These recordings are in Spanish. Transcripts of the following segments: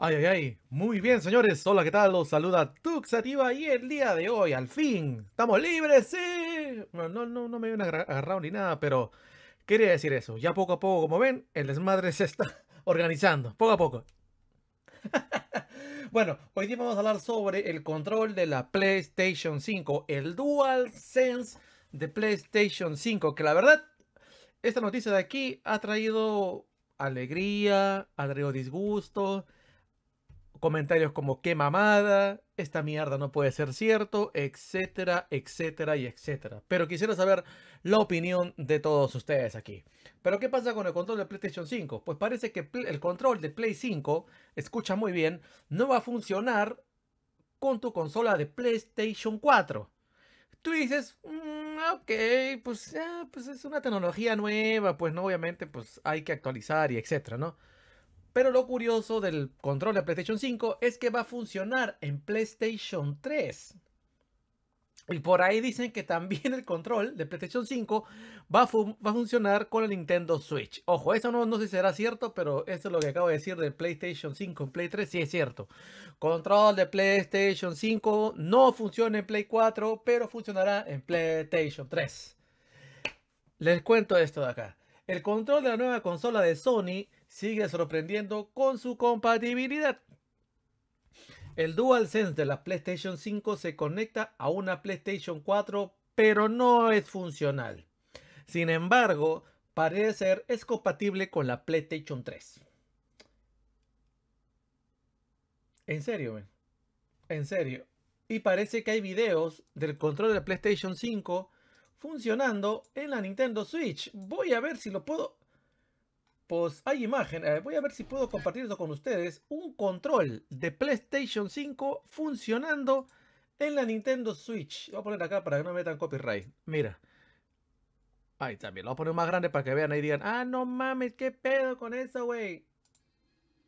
Ay, ay, ay. Muy bien, señores. Hola, ¿qué tal? Los saluda Tuxativa y el día de hoy, al fin, estamos libres, sí. Bueno, no, no, no me habían agarrado ni nada, pero quería decir eso. Ya poco a poco, como ven, el desmadre se está organizando, poco a poco. bueno, hoy día vamos a hablar sobre el control de la PlayStation 5, el Dual Sense de PlayStation 5, que la verdad, esta noticia de aquí ha traído alegría, ha traído disgusto comentarios como qué mamada, esta mierda no puede ser cierto, etcétera, etcétera y etcétera. Pero quisiera saber la opinión de todos ustedes aquí. Pero ¿qué pasa con el control de PlayStation 5? Pues parece que el control de Play 5, escucha muy bien, no va a funcionar con tu consola de PlayStation 4. Tú dices, mm, ok, pues, ah, pues es una tecnología nueva, pues no, obviamente, pues hay que actualizar y etcétera, ¿no? Pero lo curioso del control de PlayStation 5 es que va a funcionar en PlayStation 3. Y por ahí dicen que también el control de PlayStation 5 va a, va a funcionar con el Nintendo Switch. Ojo, eso no, no sé si será cierto, pero esto es lo que acabo de decir del PlayStation 5 en Play 3, sí es cierto. Control de PlayStation 5 no funciona en Play 4, pero funcionará en PlayStation 3. Les cuento esto de acá. El control de la nueva consola de Sony sigue sorprendiendo con su compatibilidad. El DualSense de la PlayStation 5 se conecta a una PlayStation 4, pero no es funcional. Sin embargo, parece ser es compatible con la PlayStation 3. En serio, En serio. Y parece que hay videos del control de la PlayStation 5 funcionando en la Nintendo Switch. Voy a ver si lo puedo... Pues hay imagen. Eh, voy a ver si puedo compartir compartirlo con ustedes. Un control de PlayStation 5 funcionando en la Nintendo Switch. Voy a poner acá para que no me metan copyright. Mira. Ahí también. Lo voy a poner más grande para que vean ahí y digan. Ah, no mames, qué pedo con eso, güey.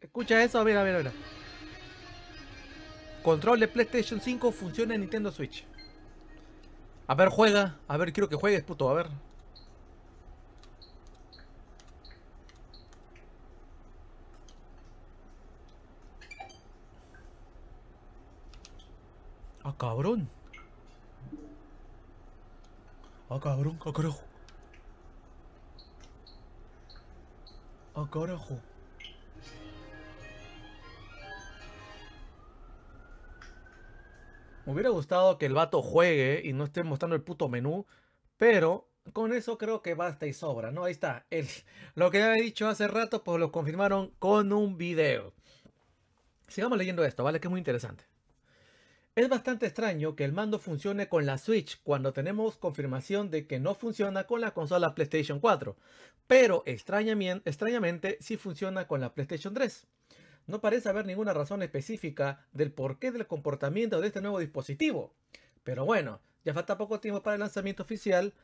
Escucha eso, mira, mira, mira. Control de PlayStation 5 funciona en Nintendo Switch. A ver, juega. A ver, quiero que juegues, puto. A ver. Ah, cabrón. Ah, cabrón, ah, carajo. Ah, carajo. Me hubiera gustado que el vato juegue y no esté mostrando el puto menú, pero con eso creo que basta y sobra, ¿no? Ahí está. El, lo que ya he dicho hace rato, pues lo confirmaron con un video. Sigamos leyendo esto, ¿vale? Que es muy interesante. Es bastante extraño que el mando funcione con la Switch cuando tenemos confirmación de que no funciona con la consola PlayStation 4, pero extrañamente, extrañamente sí funciona con la PlayStation 3. No parece haber ninguna razón específica del porqué del comportamiento de este nuevo dispositivo. Pero bueno, ya falta poco tiempo para el lanzamiento oficial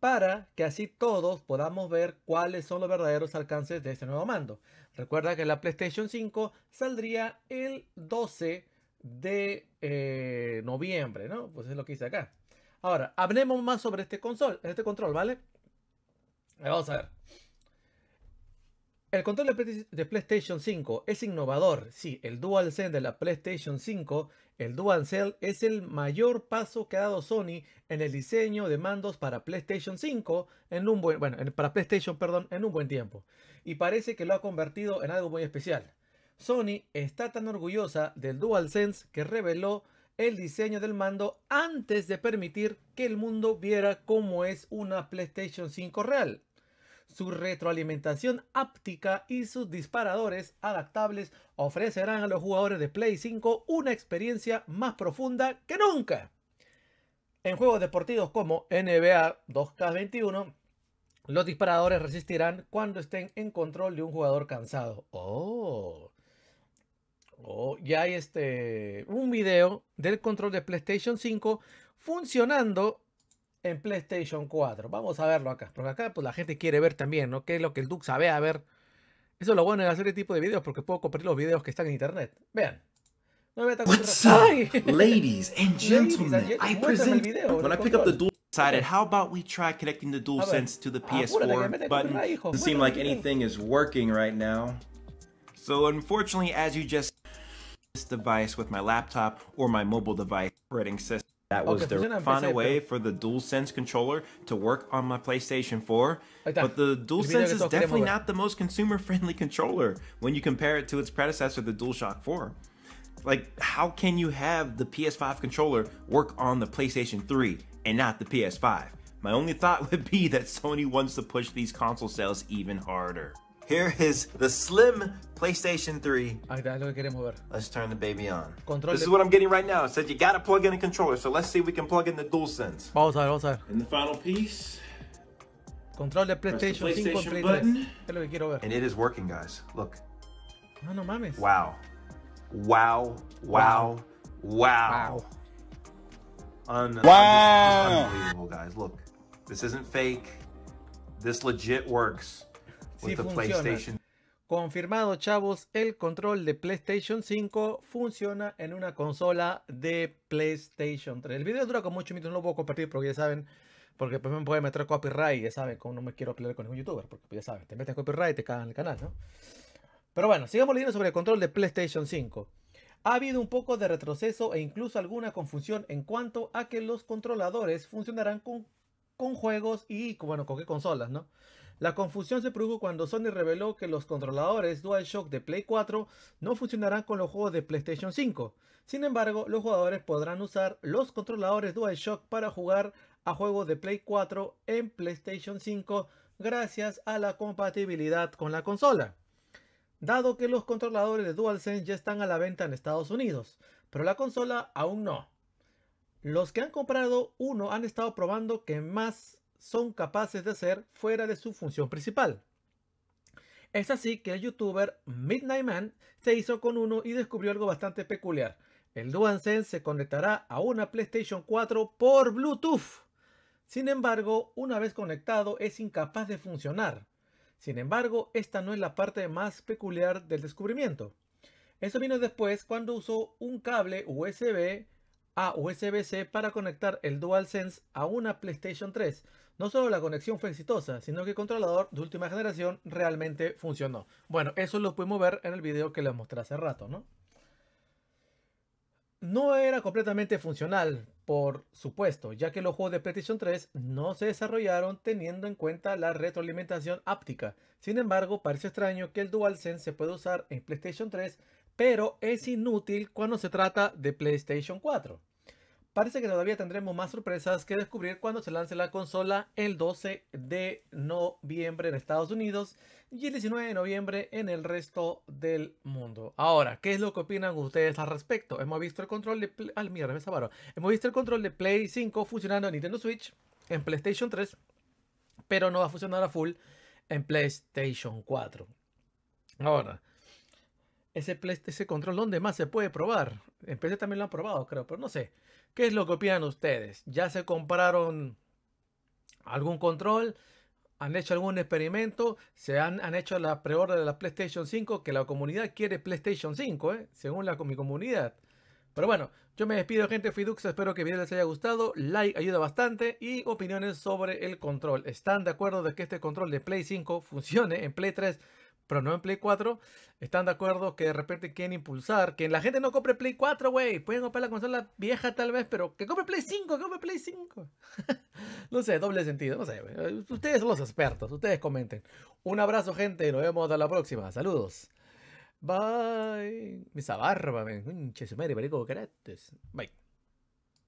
para que así todos podamos ver cuáles son los verdaderos alcances de este nuevo mando. Recuerda que la PlayStation 5 saldría el 12 de eh, noviembre, ¿no? Pues es lo que hice acá. Ahora, hablemos más sobre este, este control, ¿vale? Vamos a ver. El control de PlayStation 5 es innovador. Sí, el DualSense de la PlayStation 5, el DualSense es el mayor paso que ha dado Sony en el diseño de mandos para PlayStation 5 en un buen, bueno, para PlayStation, perdón, en un buen tiempo. Y parece que lo ha convertido en algo muy especial. Sony está tan orgullosa del DualSense que reveló el diseño del mando antes de permitir que el mundo viera cómo es una PlayStation 5 real su retroalimentación áptica y sus disparadores adaptables ofrecerán a los jugadores de Play 5 una experiencia más profunda que nunca. En juegos deportivos como NBA 2K21, los disparadores resistirán cuando estén en control de un jugador cansado. Oh. Oh, ya hay este un video del control de PlayStation 5 funcionando en PlayStation 4. Vamos a verlo acá, porque acá pues, la gente quiere ver también, ¿no? ¿Qué es lo que el Duke sabe a ver? Eso es lo bueno de hacer este tipo de videos, porque puedo compartir los videos que están en internet. Vean. What's up, ladies and gentlemen? I present. When I pick up the dual decided, how about we try connecting the dual sense to the PS4 button? Doesn't seem like anything is working right now. So unfortunately, as you just this device with my laptop or my mobile device operating system That was okay, their final way for the DualSense controller to work on my PlayStation 4. But the DualSense is definitely not the most consumer-friendly controller when you compare it to its predecessor, the DualShock 4. Like, how can you have the PS5 controller work on the PlayStation 3 and not the PS5? My only thought would be that Sony wants to push these console sales even harder. Here is the slim PlayStation 3. Let's turn the baby on. Control this is what I'm getting right now. It says you gotta plug in a controller. So let's see if we can plug in the DualSense. Vamos a ver, vamos a ver. And the final piece. Control de PlayStation, PlayStation 5 Play button. Es lo que quiero ver. And it is working, guys. Look. No, no mames. Wow. Wow. Wow. Wow. Wow. Un wow. unbelievable, guys. Look. This isn't fake. This legit works. sí funciona. Confirmado, chavos, el control de PlayStation 5 funciona en una consola de PlayStation 3. El video dura como 8 minutos, no lo puedo compartir porque ya saben, porque pues me puede meter copyright, ya saben, como no me quiero pelear con ningún youtuber, porque pues, ya saben, te meten copyright y te cagan el canal, ¿no? Pero bueno, sigamos leyendo sobre el control de PlayStation 5. Ha habido un poco de retroceso e incluso alguna confusión en cuanto a que los controladores funcionarán con, con juegos y, bueno, con qué consolas, ¿no? La confusión se produjo cuando Sony reveló que los controladores DualShock de Play 4 no funcionarán con los juegos de PlayStation 5. Sin embargo, los jugadores podrán usar los controladores DualShock para jugar a juegos de Play 4 en PlayStation 5 gracias a la compatibilidad con la consola. Dado que los controladores de DualSense ya están a la venta en Estados Unidos, pero la consola aún no. Los que han comprado uno han estado probando que más son capaces de hacer fuera de su función principal. Es así que el youtuber Midnight Man se hizo con uno y descubrió algo bastante peculiar. El DualSense se conectará a una PlayStation 4 por Bluetooth. Sin embargo, una vez conectado es incapaz de funcionar. Sin embargo, esta no es la parte más peculiar del descubrimiento. Eso vino después cuando usó un cable USB a USB-C para conectar el DualSense a una PlayStation 3, no solo la conexión fue exitosa, sino que el controlador de última generación realmente funcionó. Bueno, eso lo pudimos ver en el video que les mostré hace rato, ¿no? No era completamente funcional, por supuesto, ya que los juegos de PlayStation 3 no se desarrollaron teniendo en cuenta la retroalimentación áptica. Sin embargo, parece extraño que el DualSense se pueda usar en PlayStation 3, pero es inútil cuando se trata de PlayStation 4. Parece que todavía tendremos más sorpresas que descubrir cuando se lance la consola el 12 de noviembre en Estados Unidos y el 19 de noviembre en el resto del mundo. Ahora, ¿qué es lo que opinan ustedes al respecto? Hemos visto el control de Play... Al mierda, Hemos visto el control de Play 5 funcionando en Nintendo Switch, en PlayStation 3, pero no va a funcionar a full en PlayStation 4. Ahora, ese, control, ¿dónde más se puede probar? En PC también lo han probado, creo, pero no sé. ¿Qué es lo que opinan ustedes? ¿Ya se compraron algún control? ¿Han hecho algún experimento? ¿Se han, hecho la preorden de la PlayStation 5? Que la comunidad quiere PlayStation 5, ¿eh? según la, mi comunidad. Pero bueno, yo me despido gente, Fidux, espero que el video les haya gustado, like ayuda bastante y opiniones sobre el control. ¿Están de acuerdo de que este control de Play 5 funcione en Play 3 pero no en Play 4, están de acuerdo que de repente quieren impulsar, que la gente no compre Play 4, güey. Pueden comprar la consola vieja tal vez, pero que compre Play 5, que compre Play 5. no sé, doble sentido, no sé. Ustedes son los expertos, ustedes comenten. Un abrazo, gente, nos vemos a la próxima. Saludos. Bye. Misa barba, men. Bye.